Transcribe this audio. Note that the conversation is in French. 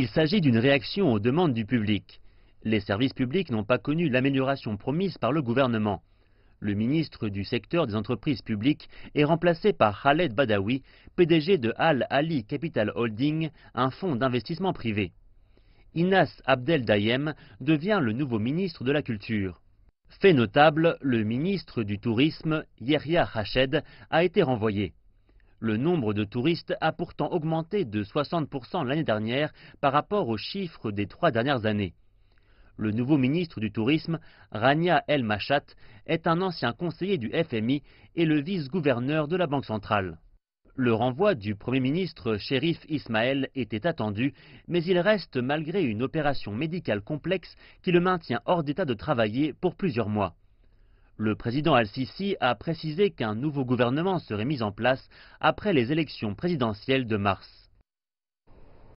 Il s'agit d'une réaction aux demandes du public. Les services publics n'ont pas connu l'amélioration promise par le gouvernement. Le ministre du secteur des entreprises publiques est remplacé par Khaled Badawi, PDG de Al Ali Capital Holding, un fonds d'investissement privé. Inas Abdel Dayem devient le nouveau ministre de la Culture. Fait notable, le ministre du Tourisme, Yerya Hached, a été renvoyé. Le nombre de touristes a pourtant augmenté de 60% l'année dernière par rapport aux chiffres des trois dernières années. Le nouveau ministre du Tourisme, Rania El Machat, est un ancien conseiller du FMI et le vice-gouverneur de la Banque centrale. Le renvoi du Premier ministre Shérif Ismaël était attendu, mais il reste malgré une opération médicale complexe qui le maintient hors d'état de travailler pour plusieurs mois. Le président Al-Sisi a précisé qu'un nouveau gouvernement serait mis en place après les élections présidentielles de mars.